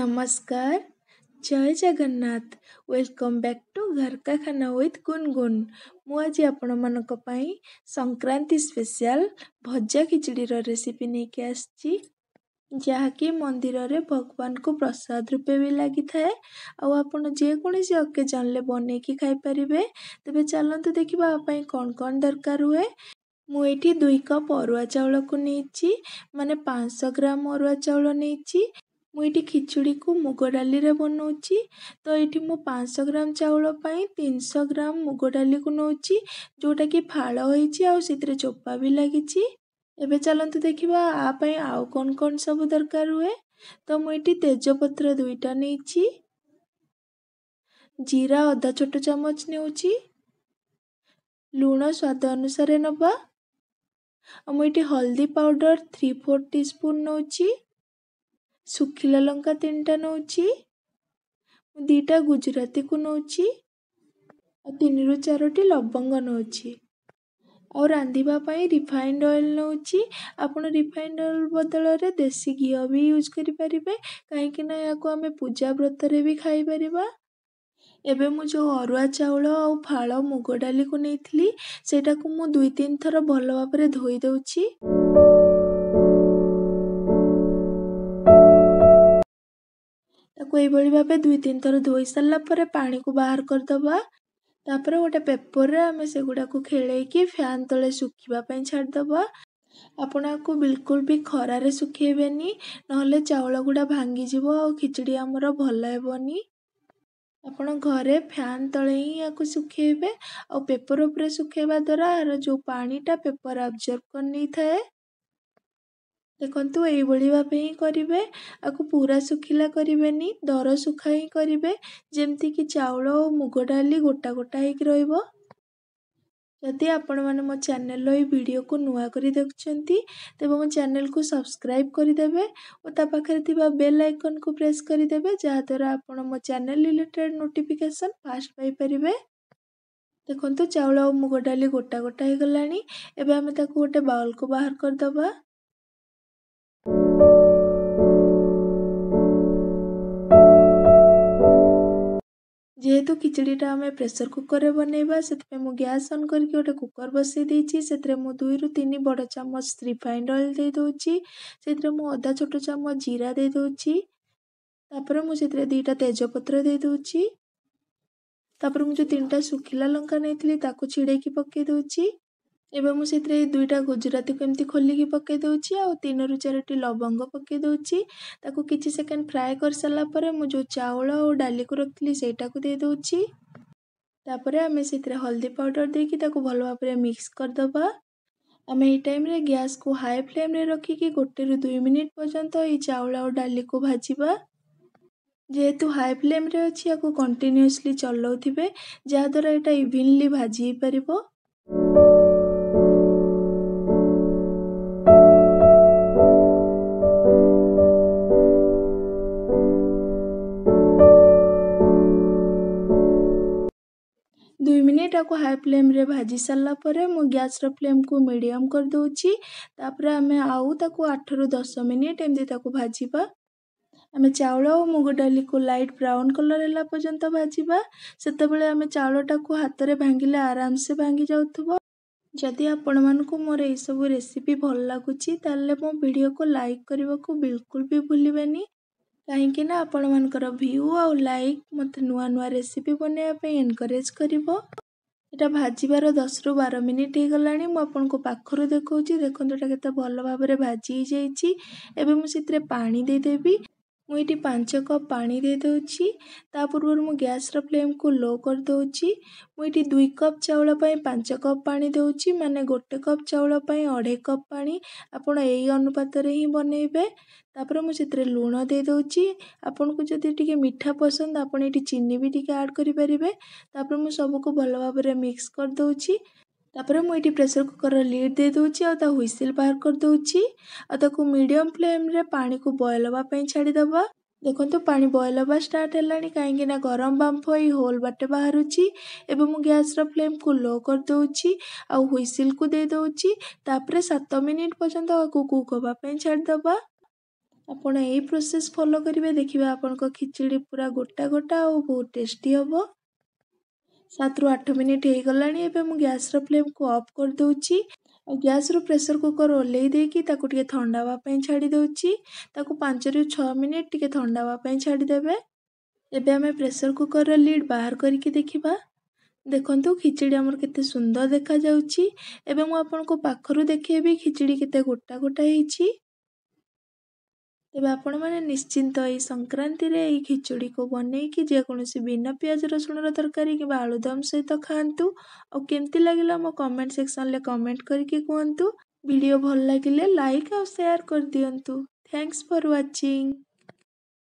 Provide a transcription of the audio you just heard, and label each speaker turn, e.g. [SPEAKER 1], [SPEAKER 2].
[SPEAKER 1] नमस्कार ଜୟ Jagannath welcome back to Ghar ka Khana with ଗୁନଗୁନ ମୁଁ ଆଜି ଆପଣମାନଙ୍କ ପାଇଁ ସଂକ୍ରାନ୍ତି ସ୍ପେଶାଲ ଭଜା ଖିଚିଡ଼ିର ରେସିପି ନେଇକି ଆସିଛି ଯାହାକି ମନ୍ଦିରରେ ଭଗବାନଙ୍କୁ ପ୍ରସାଦ ରୂପେ ବି ଲାଗିଥାଏ ଆଉ ଆପଣ ଯେକୌଣସି ଅକେଜନ୍ରେ ବନେଇକି ଖାଇପାରିବେ ତେବେ ଚାଲନ୍ତୁ ଦେଖିବା ଆ ପାଇଁ କ'ଣ କ'ଣ ଦରକାର ହୁଏ ମୁଁ ଏଇଠି ଦୁଇ କପ୍ ଅରୁଆ ଚାଉଳକୁ ନେଇଛି ମାନେ ପାଞ୍ଚଶହ ଗ୍ରାମ ଅରୁଆ ଚାଉଳ ନେଇଛି ମୁଁ ଏଇଠି ଖିଚୁଡ଼ିକୁ ମୁଗ ଡାଲିରେ ବନଉଛି ତ ଏଇଠି ମୁଁ ପାଞ୍ଚଶହ ଗ୍ରାମ ଚାଉଳ ପାଇଁ ତିନିଶହ ଗ୍ରାମ ମୁଗ ଡାଲିକୁ ନେଉଛି ଯେଉଁଟାକି ଫାଳ ହେଇଛି ଆଉ ସେଥିରେ ଚୋପା ବି ଲାଗିଛି ଏବେ ଚାଲନ୍ତୁ ଦେଖିବା ଆ ପାଇଁ ଆଉ କ'ଣ କ'ଣ ସବୁ ଦରକାର ହୁଏ ତ ମୁଁ ଏଇଠି ତେଜପତ୍ର ଦୁଇଟା ନେଇଛି ଜିରା ଅଧା ଛୋଟ ଚାମଚ ନେଉଛି ଲୁଣ ସ୍ୱାଦ ଅନୁସାରେ ନେବା ଆଉ ମୁଁ ଏଇଠି ହଳଦୀ ପାଉଡ଼ର ଥ୍ରୀ ଫୋର୍ ଟିସ୍ପୁନ୍ ନେଉଛି ଶୁଖିଲା ଲଙ୍କା ତିନିଟା ନେଉଛି ମୁଁ ଦୁଇଟା ଗୁଜୁରାତିକୁ ନେଉଛି ଆଉ ତିନିରୁ ଚାରୋଟି ଲବଙ୍ଗ ନେଉଛି ଆଉ ରାନ୍ଧିବା ପାଇଁ ରିଫାଇଣ୍ଡ ଅଏଲ୍ ନେଉଛି ଆପଣ ରିଫାଇଣ୍ଡ ଅଏଲ୍ ବଦଳରେ ଦେଶୀ ଘିଅ ବି ୟୁଜ୍ କରିପାରିବେ କାହିଁକିନା ଏହାକୁ ଆମେ ପୂଜା ବ୍ରତରେ ବି ଖାଇପାରିବା ଏବେ ମୁଁ ଯେଉଁ ଅରୁଆ ଚାଉଳ ଆଉ ଫାଳ ମୁଗ ଡାଲିକୁ ନେଇଥିଲି ସେଇଟାକୁ ମୁଁ ଦୁଇ ତିନି ଥର ଭଲ ଭାବରେ ଧୋଇ ଦେଉଛି ତାକୁ ଏଇଭଳି ଭାବେ ଦୁଇ ତିନି ଥର ଧୋଇ ସାରିଲା ପରେ ପାଣିକୁ ବାହାର କରିଦେବା ତାପରେ ଗୋଟେ ପେପରରେ ଆମେ ସେଗୁଡ଼ାକୁ ଖେଳେଇକି ଫ୍ୟାନ୍ ତଳେ ଶୁଖିବା ପାଇଁ ଛାଡ଼ିଦେବା ଆପଣ ଆକୁ ବିଲକୁଲ ବି ଖରାରେ ଶୁଖେଇବେନି ନହେଲେ ଚାଉଳ ଗୁଡ଼ା ଭାଙ୍ଗିଯିବ ଆଉ ଖିଚଡ଼ି ଆମର ଭଲ ହେବନି ଆପଣ ଘରେ ଫ୍ୟାନ୍ ତଳେ ହିଁ ୟାକୁ ଶୁଖେଇବେ ଆଉ ପେପର ଉପରେ ଶୁଖେଇବା ଦ୍ୱାରା ଏହାର ଯେଉଁ ପାଣିଟା ପେପର ଆବଜର୍ବ କରିନେଇଥାଏ ଦେଖନ୍ତୁ ଏଇଭଳି ଭାବେ ହିଁ କରିବେ ଆକୁ ପୁରା ଶୁଖିଲା କରିବେନି ଦର ଶୁଖା ହିଁ କରିବେ ଯେମିତିକି ଚାଉଳ ଓ ମୁଗ ଡାଲି ଗୋଟା ଗୋଟା ହେଇକି ରହିବ ଯଦି ଆପଣମାନେ ମୋ ଚ୍ୟାନେଲର ଏଇ ଭିଡ଼ିଓକୁ ନୂଆ କରି ଦେଖୁଛନ୍ତି ତେବେ ମୋ ଚ୍ୟାନେଲକୁ ସବସ୍କ୍ରାଇବ୍ କରିଦେବେ ଓ ତା ପାଖରେ ଥିବା ବେଲ୍ ଆଇକନ୍କୁ ପ୍ରେସ୍ କରିଦେବେ ଯାହାଦ୍ୱାରା ଆପଣ ମୋ ଚ୍ୟାନେଲ୍ ରିଲେଟେଡ଼୍ ନୋଟିଫିକେସନ୍ ଫାଷ୍ଟ ପାଇପାରିବେ ଦେଖନ୍ତୁ ଚାଉଳ ଆଉ ମୁଗ ଡାଲି ଗୋଟା ଗୋଟା ହେଇଗଲାଣି ଏବେ ଆମେ ତାକୁ ଗୋଟେ ବାଉଲ୍କୁ ବାହାର କରିଦେବା যেহেতু খিচুড়িটা আমি ପ୍ରେସର କୁକର୍ରେ ବନେଇବା ସେଥିପାଇଁ ମୁଁ ଗ୍ୟାସ୍ ଅନ୍ କରିକି ଗୋଟେ କୁକର୍ ବସେଇ ଦେଇଛି ସେଥିରେ ମୁଁ ଦୁଇରୁ ତିନି ବଡ଼ ଚାମଚ ରିଫାଇଣ୍ଡ୍ ଅଏଲ୍ ଦେଇ ଦେଉଛି ସେଥିରେ ମୁଁ ଅଦା ଛୋଟ ଚାମଚ ଜିରା ଦେଇ ଦେଉଛି ତା'ପରେ ମୁଁ ସେଥିରେ ଦୁଇଟା ତେଜପତ୍ର ଦେଇ ଦେଉଛି ତା'ପରେ ମୁଁ ଯେଉଁ ତିନିଟା ଶୁଖିଲା ଲଙ୍କା ନେଇଥିଲି ତାକୁ ଛିଡ଼େଇକି ପକେଇ ଦେଉଛି ଏବେ ମୁଁ ସେଥିରେ ଦୁଇଟା ଗୁଜୁରାତିକୁ ଏମିତି ଖୋଲିକି ପକାଇ ଦେଉଛି ଆଉ ତିନିରୁ ଚାରୋଟି ଲବଙ୍ଗ ପକାଇ ଦେଉଛି ତାକୁ କିଛି ସେକେଣ୍ଡ ଫ୍ରାଏ କରିସାରିଲା ପରେ ମୁଁ ଯେଉଁ ଚାଉଳ ଆଉ ଡାଲିକୁ ରଖିଥିଲି ସେଇଟାକୁ ଦେଇ ଦେଉଛି ତାପରେ ଆମେ ସେଥିରେ ହଳଦୀ ପାଉଡ଼ର ଦେଇକି ତାକୁ ଭଲ ଭାବରେ ମିକ୍ସ କରିଦେବା ଆମେ ଏହି ଟାଇମ୍ରେ ଗ୍ୟାସ୍କୁ ହାଇ ଫ୍ଲେମ୍ରେ ରଖିକି ଗୋଟେରୁ ଦୁଇ ମିନିଟ୍ ପର୍ଯ୍ୟନ୍ତ ଏହି ଚାଉଳ ଆଉ ଡାଲିକୁ ଭାଜିବା ଯେହେତୁ ହାଇ ଫ୍ଲେମ୍ରେ ଅଛି ୟାକୁ କଣ୍ଟିନ୍ୟୁଅସ୍ଲି ଚଲାଉଥିବେ ଯାହାଦ୍ୱାରା ଏଇଟା ଇଭିନଲି ଭାଜି ହେଇପାରିବ ଏଇଟାକୁ ହାଇ ଫ୍ଲେମ୍ରେ ଭାଜି ସାରିଲା ପରେ ମୁଁ ଗ୍ୟାସ୍ର ଫ୍ଲେମ୍କୁ ମିଡ଼ିୟମ୍ କରିଦେଉଛି ତାପରେ ଆମେ ଆଉ ତାକୁ ଆଠରୁ ଦଶ ମିନିଟ୍ ଏମିତି ତାକୁ ଭାଜିବା ଆମେ ଚାଉଳ ଓ ମୁଗ ଡାଲିକୁ ଲାଇଟ୍ ବ୍ରାଉନ୍ କଲର୍ ହେଲା ପର୍ଯ୍ୟନ୍ତ ଭାଜିବା ସେତେବେଳେ ଆମେ ଚାଉଳଟାକୁ ହାତରେ ଭାଙ୍ଗିଲେ ଆରାମସେ ଭାଙ୍ଗି ଯାଉଥିବ ଯଦି ଆପଣମାନଙ୍କୁ ମୋର ଏହିସବୁ ରେସିପି ଭଲ ଲାଗୁଛି ତାହେଲେ ମୋ ଭିଡ଼ିଓକୁ ଲାଇକ୍ କରିବାକୁ ବିଲକୁଲ ବି ଭୁଲିବେନି କାହିଁକିନା ଆପଣମାନଙ୍କର ଭ୍ୟୁ ଆଉ ଲାଇକ୍ ମୋତେ ନୂଆ ନୂଆ ରେସିପି ବନେଇବା ପାଇଁ ଏନକରେଜ୍ କରିବ ଏଇଟା ଭାଜିବାର ଦଶରୁ ବାର ମିନିଟ୍ ହେଇଗଲାଣି ମୁଁ ଆପଣଙ୍କୁ ପାଖରୁ ଦେଖଉଛି ଦେଖନ୍ତୁ ଏଇଟା କେତେ ଭଲ ଭାବରେ ଭାଜି ହେଇଯାଇଛି ଏବେ ମୁଁ ସେଥିରେ ପାଣି ଦେଇଦେବି ମୁଁ ଏଇଠି ପାଞ୍ଚ କପ୍ ପାଣି ଦେଇ ଦେଉଛି ତା ପୂର୍ବରୁ ମୁଁ ଗ୍ୟାସ୍ର ଫ୍ଲେମ୍କୁ ଲୋ କରିଦେଉଛି ମୁଁ ଏଇଠି ଦୁଇ କପ୍ ଚାଉଳ ପାଇଁ ପାଞ୍ଚ କପ୍ ପାଣି ଦେଉଛି ମାନେ ଗୋଟେ କପ୍ ଚାଉଳ ପାଇଁ ଅଢ଼େଇ କପ୍ ପାଣି ଆପଣ ଏଇ ଅନୁପାତରେ ହିଁ ବନେଇବେ ତା'ପରେ ମୁଁ ସେଥିରେ ଲୁଣ ଦେଇ ଦେଉଛି ଆପଣଙ୍କୁ ଯଦି ଟିକେ ମିଠା ପସନ୍ଦ ଆପଣ ଏଇଠି ଚିନି ବି ଟିକିଏ ଆଡ଼୍ କରିପାରିବେ ତା'ପରେ ମୁଁ ସବୁକୁ ଭଲ ଭାବରେ ମିକ୍ସ କରିଦେଉଛି ତାପରେ ମୁଁ ଏଇଠି ପ୍ରେସର୍ କୁକର୍ର ଲିଡ଼୍ ଦେଇଦେଉଛି ଆଉ ତା ହ୍ୱିସିଲ୍ ବାହାର କରିଦେଉଛି ଆଉ ତାକୁ ମିଡ଼ିୟମ୍ ଫ୍ଲେମ୍ରେ ପାଣିକୁ ବଏଲ୍ ହେବା ପାଇଁ ଛାଡ଼ିଦେବା ଦେଖନ୍ତୁ ପାଣି ବଏଲ୍ ହେବା ଷ୍ଟାର୍ଟ ହେଲାଣି କାହିଁକିନା ଗରମ ବାମ୍ଫ ଏଇ ହୋଲ୍ ବାଟେ ବାହାରୁଛି ଏବେ ମୁଁ ଗ୍ୟାସ୍ର ଫ୍ଲେମ୍କୁ ଲୋ କରିଦେଉଛି ଆଉ ହ୍ୱିସିଲ୍କୁ ଦେଇଦେଉଛି ତାପରେ ସାତ ମିନିଟ୍ ପର୍ଯ୍ୟନ୍ତ ଆକୁ କୁକ୍ ହେବା ପାଇଁ ଛାଡ଼ିଦେବା ଆପଣ ଏଇ ପ୍ରୋସେସ୍ ଫଲୋ କରିବେ ଦେଖିବେ ଆପଣଙ୍କ ଖିଚିଡ଼ି ପୁରା ଗୋଟା ଗୋଟା ଆଉ ବହୁତ ଟେଷ୍ଟି ହେବ ସାତରୁ ଆଠ ମିନିଟ୍ ହେଇଗଲାଣି ଏବେ ମୁଁ ଗ୍ୟାସ୍ର ଫ୍ଲେମ୍କୁ ଅଫ୍ କରିଦେଉଛି ଆଉ ଗ୍ୟାସ୍ର ପ୍ରେସର୍ କୁକର୍ ଓହ୍ଲେଇ ଦେଇକି ତାକୁ ଟିକିଏ ଥଣ୍ଡା ହେବା ପାଇଁ ଛାଡ଼ିଦେଉଛି ତାକୁ ପାଞ୍ଚରୁ ଛଅ ମିନିଟ୍ ଟିକିଏ ଥଣ୍ଡା ହେବା ପାଇଁ ଛାଡ଼ିଦେବେ ଏବେ ଆମେ ପ୍ରେସର୍ କୁକର୍ର ଲିଡ଼୍ ବାହାର କରିକି ଦେଖିବା ଦେଖନ୍ତୁ ଖିଚିଡ଼ି ଆମର କେତେ ସୁନ୍ଦର ଦେଖାଯାଉଛି ଏବେ ମୁଁ ଆପଣଙ୍କ ପାଖରୁ ଦେଖେଇବି ଖିଚିଡ଼ି କେତେ ଗୋଟା ଗୋଟା ହେଇଛି ତେବେ ଆପଣମାନେ ନିଶ୍ଚିନ୍ତ ଏଇ ସଂକ୍ରାନ୍ତିରେ ଏହି ଖିଚୁଡ଼ିକୁ ବନେଇକି ଯେକୌଣସି ବିନା ପିଆଜ ରସୁଣର ତରକାରୀ କିମ୍ବା ଆଳୁଦମ୍ ସହିତ ଖାଆନ୍ତୁ ଆଉ କେମିତି ଲାଗିଲା ମୋ କମେଣ୍ଟ ସେକ୍ସନରେ କମେଣ୍ଟ କରିକି କୁହନ୍ତୁ ଭିଡ଼ିଓ ଭଲ ଲାଗିଲେ ଲାଇକ୍ ଆଉ ସେୟାର କରିଦିଅନ୍ତୁ ଥ୍ୟାଙ୍କସ୍ ଫର୍ ୱାଚିଂ